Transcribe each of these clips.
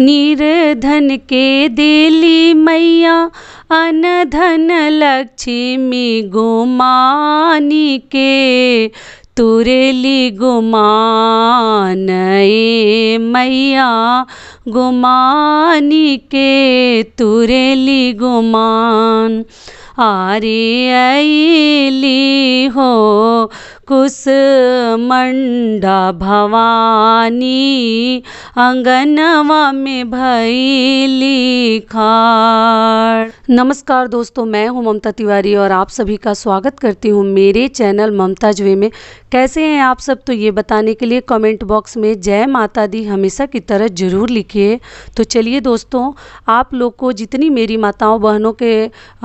निर्धन के देली मैया अनधन लक्ष्मी गुमानी के तुरेली गुमान ए मैया गुमानी के तुरेली गुमान आरे अली हो मंडा भवानी अंगनवा में भैली खार नमस्कार दोस्तों मैं हूं ममता तिवारी और आप सभी का स्वागत करती हूं मेरे चैनल ममता ज्वे में कैसे हैं आप सब तो ये बताने के लिए कमेंट बॉक्स में जय माता दी हमेशा की तरह ज़रूर लिखिए तो चलिए दोस्तों आप लोग को जितनी मेरी माताओं बहनों के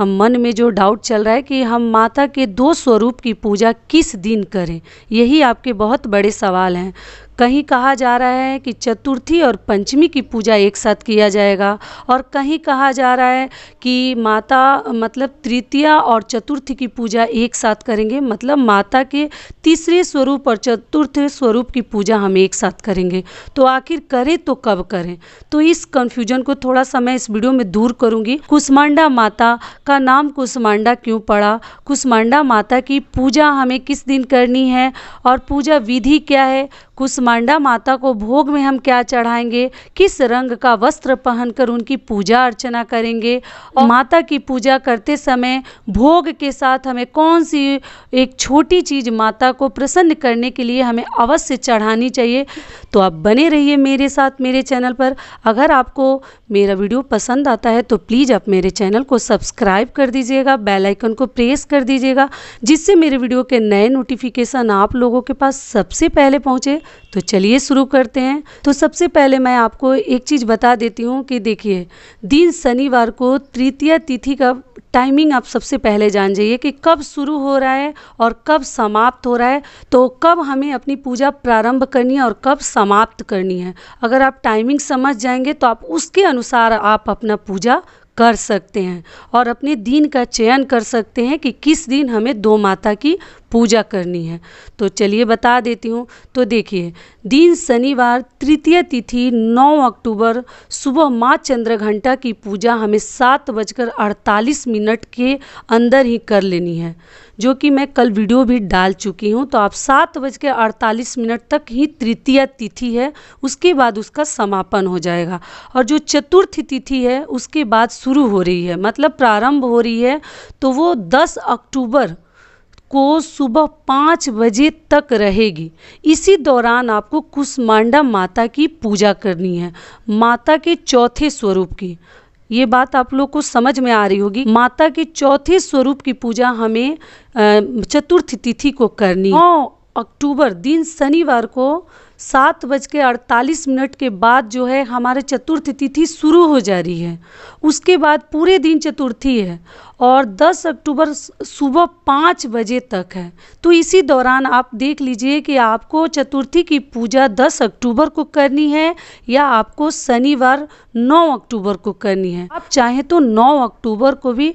मन में जो डाउट चल रहा है कि हम माता के दो स्वरूप की पूजा किस दिन करें यही आपके बहुत बड़े सवाल हैं कहीं कहा जा रहा है कि चतुर्थी और पंचमी की पूजा एक साथ किया जाएगा और कहीं कहा जा रहा है कि माता मतलब तृतीया और चतुर्थी की पूजा एक साथ करेंगे मतलब माता के तीसरे स्वरूप और चतुर्थ स्वरूप की पूजा हम एक साथ करेंगे तो आखिर करें तो कब करें तो इस कन्फ्यूजन को थोड़ा सा मैं इस वीडियो में दूर करूँगी कुष्मांडा माता का नाम कुष्मांडा क्यों पड़ा कुष्मांडा माता की पूजा हमें किस दिन करनी है और पूजा विधि क्या है कुष्मा मांडा माता को भोग में हम क्या चढ़ाएंगे किस रंग का वस्त्र पहनकर उनकी पूजा अर्चना करेंगे और माता की पूजा करते समय भोग के साथ हमें कौन सी एक छोटी चीज़ माता को प्रसन्न करने के लिए हमें अवश्य चढ़ानी चाहिए तो आप बने रहिए मेरे साथ मेरे चैनल पर अगर आपको मेरा वीडियो पसंद आता है तो प्लीज़ आप मेरे चैनल को सब्सक्राइब कर दीजिएगा बेल आइकन को प्रेस कर दीजिएगा जिससे मेरे वीडियो के नए नोटिफिकेशन आप लोगों के पास सबसे पहले पहुँचे तो तो चलिए शुरू करते हैं तो सबसे पहले मैं आपको एक चीज़ बता देती हूँ कि देखिए दिन शनिवार को तृतीय तिथि का टाइमिंग आप सबसे पहले जान जाइए कि कब शुरू हो रहा है और कब समाप्त हो रहा है तो कब हमें अपनी पूजा प्रारंभ करनी है और कब समाप्त करनी है अगर आप टाइमिंग समझ जाएंगे तो आप उसके अनुसार आप अपना पूजा कर सकते हैं और अपने दिन का चयन कर सकते हैं कि किस दिन हमें दो माता की पूजा करनी है तो चलिए बता देती हूँ तो देखिए दिन शनिवार तृतीय तिथि 9 अक्टूबर सुबह माँ चंद्र घंटा की पूजा हमें सात बजकर अड़तालीस मिनट के अंदर ही कर लेनी है जो कि मैं कल वीडियो भी डाल चुकी हूँ तो आप सात बज के अड़तालीस मिनट तक ही तृतीय तिथि है उसके बाद उसका समापन हो जाएगा और जो चतुर्थ तिथि है उसके बाद शुरू हो रही है मतलब प्रारंभ हो रही है तो वो दस अक्टूबर को सुबह पाँच बजे तक रहेगी इसी दौरान आपको कुष्मांडा माता की पूजा करनी है माता के चौथे स्वरूप की ये बात आप लोग को समझ में आ रही होगी माता के चौथे स्वरूप की पूजा हमें चतुर्थ तिथि को करनी नौ अक्टूबर दिन शनिवार को सात बज के अड़तालीस मिनट के बाद जो है हमारे चतुर्थ तिथि शुरू हो जा रही है उसके बाद पूरे दिन चतुर्थी है और 10 अक्टूबर सुबह पाँच बजे तक है तो इसी दौरान आप देख लीजिए कि आपको चतुर्थी की पूजा 10 अक्टूबर को करनी है या आपको शनिवार 9 अक्टूबर को करनी है आप चाहें तो 9 अक्टूबर को भी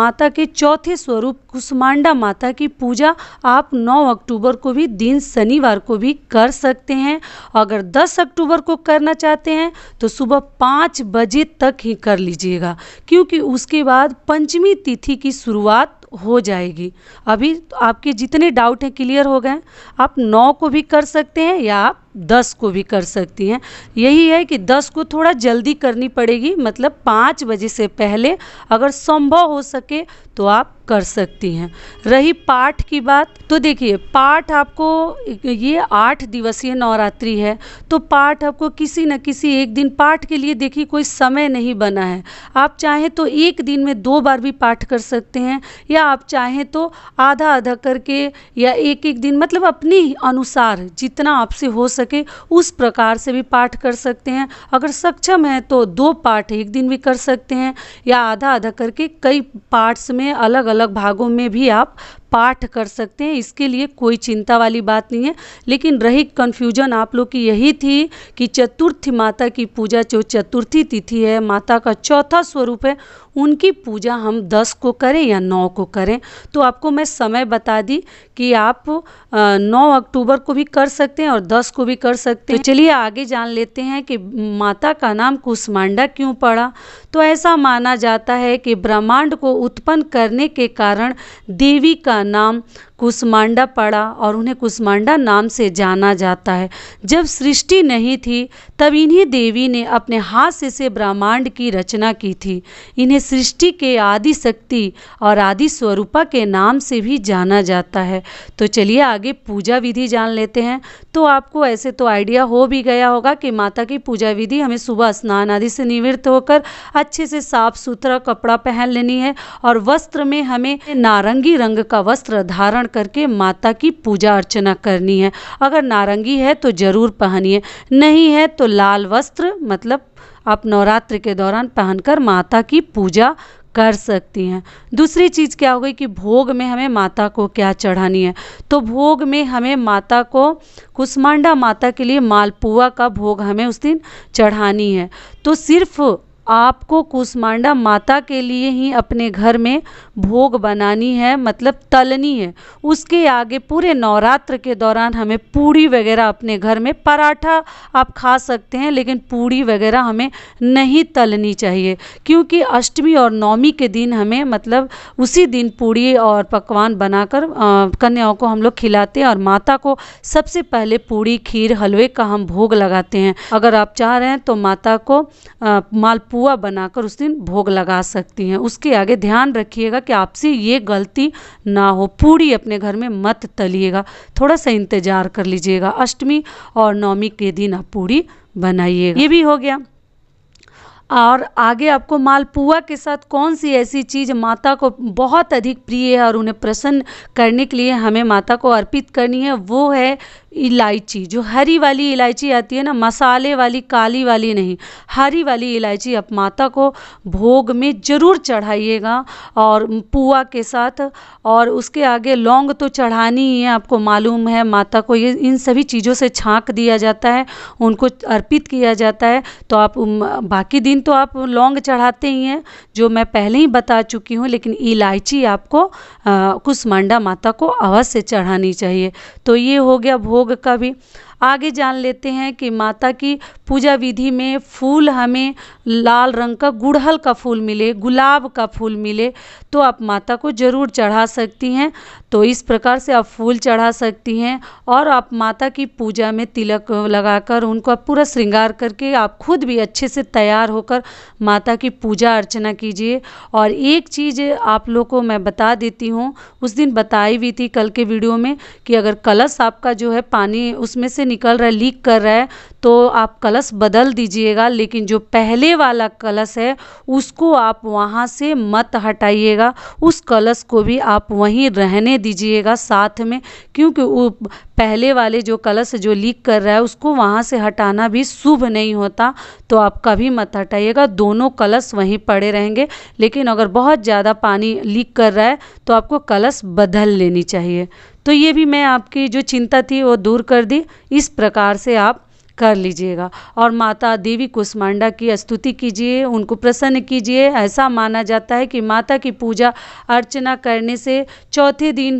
माता के चौथे स्वरूप कुसमांडा माता की पूजा आप 9 अक्टूबर को भी दिन शनिवार को भी कर सकते हैं हैं अगर 10 अक्टूबर को करना चाहते हैं तो सुबह पाँच बजे तक ही कर लीजिएगा क्योंकि उसके बाद पंचमी तिथि की शुरुआत हो जाएगी अभी तो आपके जितने डाउट हैं क्लियर हो गए आप नौ को भी कर सकते हैं या आप दस को भी कर सकती हैं यही है कि दस को थोड़ा जल्दी करनी पड़ेगी मतलब पाँच बजे से पहले अगर संभव हो सके तो आप कर सकती हैं रही पाठ की बात तो देखिए पाठ आपको ये आठ दिवसीय नवरात्रि है तो पाठ आपको किसी न किसी एक दिन पाठ के लिए देखिए कोई समय नहीं बना है आप चाहें तो एक दिन में दो बार भी पाठ कर सकते हैं या या आप चाहें तो आधा आधा करके या एक एक दिन मतलब अपने अनुसार जितना आपसे हो सके उस प्रकार से भी पाठ कर सकते हैं अगर सक्षम है तो दो पाठ एक दिन भी कर सकते हैं या आधा आधा करके कई पार्ट्स में अलग अलग भागों में भी आप पाठ कर सकते हैं इसके लिए कोई चिंता वाली बात नहीं है लेकिन रही कन्फ्यूजन आप लोग की यही थी कि चतुर्थी माता की पूजा जो चतुर्थी तिथि है माता का चौथा स्वरूप है उनकी पूजा हम दस को करें या नौ को करें तो आपको मैं समय बता दी कि आप नौ अक्टूबर को भी कर सकते हैं और दस को भी कर सकते हैं तो चलिए आगे जान लेते हैं कि माता का नाम कुष्मांडा क्यों पड़ा तो ऐसा माना जाता है कि ब्रह्मांड को उत्पन्न करने के कारण देवी का नाम कुष्मांडा पड़ा और उन्हें कुष्मांडा नाम से जाना जाता है जब सृष्टि नहीं थी तब इन्हीं देवी ने अपने हाथ से से ब्रह्मांड की रचना की थी इन्हें सृष्टि के आदि शक्ति और आदि स्वरूपा के नाम से भी जाना जाता है तो चलिए आगे पूजा विधि जान लेते हैं तो आपको ऐसे तो आइडिया हो भी गया होगा कि माता की पूजा विधि हमें सुबह स्नान आदि से निवृत्त होकर अच्छे से साफ सुथरा कपड़ा पहन लेनी है और वस्त्र में हमें नारंगी रंग का वस्त्र धारण करके माता की पूजा अर्चना करनी है अगर नारंगी है तो ज़रूर पहनिए नहीं है तो लाल वस्त्र मतलब आप नवरात्र के दौरान पहनकर माता की पूजा कर सकती हैं दूसरी चीज़ क्या हो गई कि भोग में हमें माता को क्या चढ़ानी है तो भोग में हमें माता को कुष्मांडा माता के लिए मालपुआ का भोग हमें उस दिन चढ़ानी है तो सिर्फ आपको कुसमांडा माता के लिए ही अपने घर में भोग बनानी है मतलब तलनी है उसके आगे पूरे नवरात्र के दौरान हमें पूड़ी वगैरह अपने घर में पराठा आप खा सकते हैं लेकिन पूड़ी वगैरह हमें नहीं तलनी चाहिए क्योंकि अष्टमी और नौमी के दिन हमें मतलब उसी दिन पूड़ी और पकवान बनाकर कन्याओं को हम लोग खिलाते हैं और माता को सबसे पहले पूड़ी खीर हलवे का हम भोग लगाते हैं अगर आप चाह रहे हैं तो माता को मालपू पुआ बनाकर उस दिन भोग लगा सकती हैं उसके आगे ध्यान रखिएगा कि आपसे ये गलती ना हो पूरी अपने घर में मत तलिएगा थोड़ा सा इंतज़ार कर लीजिएगा अष्टमी और नवमी के दिन आप पूरी बनाइएगा ये भी हो गया और आगे आपको मालपुआ के साथ कौन सी ऐसी चीज़ माता को बहुत अधिक प्रिय है और उन्हें प्रसन्न करने के लिए हमें माता को अर्पित करनी है वो है इलायची जो हरी वाली इलायची आती है ना मसाले वाली काली वाली नहीं हरी वाली इलायची आप माता को भोग में ज़रूर चढ़ाइएगा और पुआ के साथ और उसके आगे लौंग तो चढ़ानी ही है आपको मालूम है माता को ये इन सभी चीज़ों से छाँक दिया जाता है उनको अर्पित किया जाता है तो आप बाकी दिन लौंग तो आप लौंग चढ़ाते ही हैं जो मैं पहले ही बता चुकी हूँ लेकिन इलायची आपको कुसमांडा माता को अवश्य चढ़ानी चाहिए तो ये हो गया भोग का भी आगे जान लेते हैं कि माता की पूजा विधि में फूल हमें लाल रंग का गुड़हल का फूल मिले गुलाब का फूल मिले तो आप माता को ज़रूर चढ़ा सकती हैं तो इस प्रकार से आप फूल चढ़ा सकती हैं और आप माता की पूजा में तिलक लगाकर उनको आप पूरा श्रृंगार करके आप खुद भी अच्छे से तैयार होकर माता की पूजा अर्चना कीजिए और एक चीज़ आप लोग को मैं बता देती हूँ उस दिन बताई हुई थी कल के वीडियो में कि अगर कलश आपका जो है पानी उसमें से निकल रहा है लीक कर रहा है तो आप कलश बदल दीजिएगा लेकिन जो पहले वाला कलश है उसको आप वहाँ से मत हटाइएगा उस कलश को भी आप वहीं रहने दीजिएगा साथ में क्योंकि वो पहले वाले जो कलश जो लीक कर रहा है उसको वहाँ से हटाना भी शुभ नहीं होता तो आप कभी मत हटाइएगा दोनों कलश वहीं पड़े रहेंगे लेकिन अगर बहुत ज़्यादा पानी लीक कर रहा है तो आपको कलश बदल लेनी चाहिए तो ये भी मैं आपकी जो चिंता थी वो दूर कर दी इस प्रकार से आप कर लीजिएगा और माता देवी कुष्मांडा की स्तुति कीजिए उनको प्रसन्न कीजिए ऐसा माना जाता है कि माता की पूजा अर्चना करने से चौथे दिन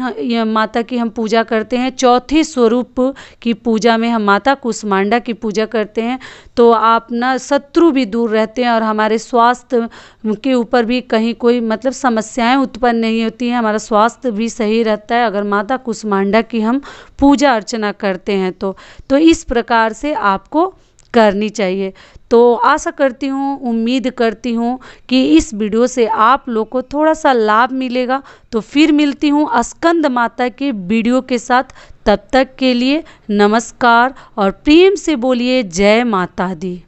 माता की हम पूजा करते हैं चौथे स्वरूप की पूजा में हम माता कुष्मांडा की पूजा करते हैं तो आप ना शत्रु भी दूर रहते हैं और हमारे स्वास्थ्य के ऊपर भी कहीं कोई मतलब समस्याएं उत्पन्न नहीं होती हैं हमारा स्वास्थ्य भी सही रहता है अगर माता कुष्मांडा की हम पूजा अर्चना करते हैं तो तो इस प्रकार से आपको करनी चाहिए तो आशा करती हूँ उम्मीद करती हूँ कि इस वीडियो से आप लोग को थोड़ा सा लाभ मिलेगा तो फिर मिलती हूँ अस्कंद माता के वीडियो के साथ तब तक के लिए नमस्कार और प्रेम से बोलिए जय माता दी